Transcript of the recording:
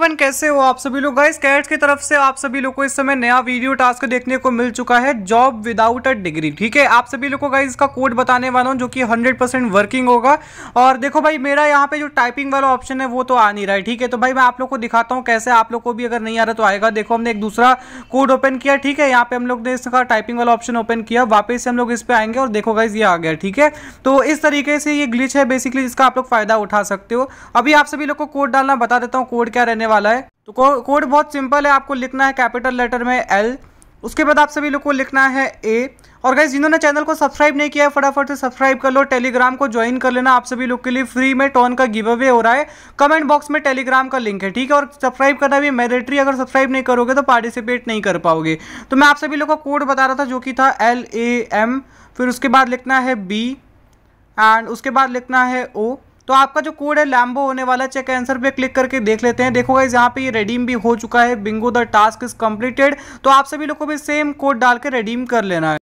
one कैसे हो आप सभी लोग गाइस कैट्स की तरफ से आप सभी लोगों को इस समय नया वीडियो टास्क देखने को मिल चुका है जॉब विदाउट अ डिग्री ठीक है आप सभी लोगों को गाइस इसका कोड बताने वाला हूं जो कि 100% वर्किंग होगा और देखो भाई मेरा यहाँ पे जो टाइपिंग वाला ऑप्शन है वो तो आ नहीं रहा है ठीक है तो भाई मैं आप लोग को दिखाता हूँ कैसे आप लोग को भी अगर नहीं आ रहा तो आएगा देखो हमने एक दूसरा कोड ओपन किया ठीक है यहाँ पे हम लोग ने इसका टाइपिंग वाला ऑप्शन ओपन किया वापस से हम लोग इस पर आएंगे और देखो गाइज ये आ गया ठीक है तो इस तरीके से ये ग्लिच है बेसिकली जिसका आप लोग फायदा उठा सकते हो अभी आप सभी लोग को कोड डालना बता देता हूँ कोड क्या रहने वाला है तो को, कोड बहुत सिंपल है आपको लिखना है कैपिटल लेटर में एल उसके बाद आप सभी लोग को लिखना है ए और गाइज जिन्होंने चैनल को सब्सक्राइब नहीं किया है फटाफट से सब्सक्राइब कर लो टेलीग्राम को ज्वाइन कर लेना आप सभी लोग के लिए फ्री में टोन का गिव अवे हो रहा है कमेंट बॉक्स में टेलीग्राम का लिंक है ठीक है और सब्सक्राइब करना भी मैरिटरी अगर सब्सक्राइब नहीं करोगे तो पार्टिसिपेट नहीं कर पाओगे तो मैं आप सभी लोग का कोड बता रहा था जो कि था एल ए एम फिर उसके बाद लिखना है बी एंड उसके बाद लिखना है ओ तो आपका जो कोड है लैम्बो होने वाला चेक आंसर पे क्लिक करके देख लेते हैं देखो गाइज यहाँ पे ये रेडीम भी हो चुका है bingo the task is completed तो आप सभी लोग को भी सेम कोड डाल के रेडीम कर लेना है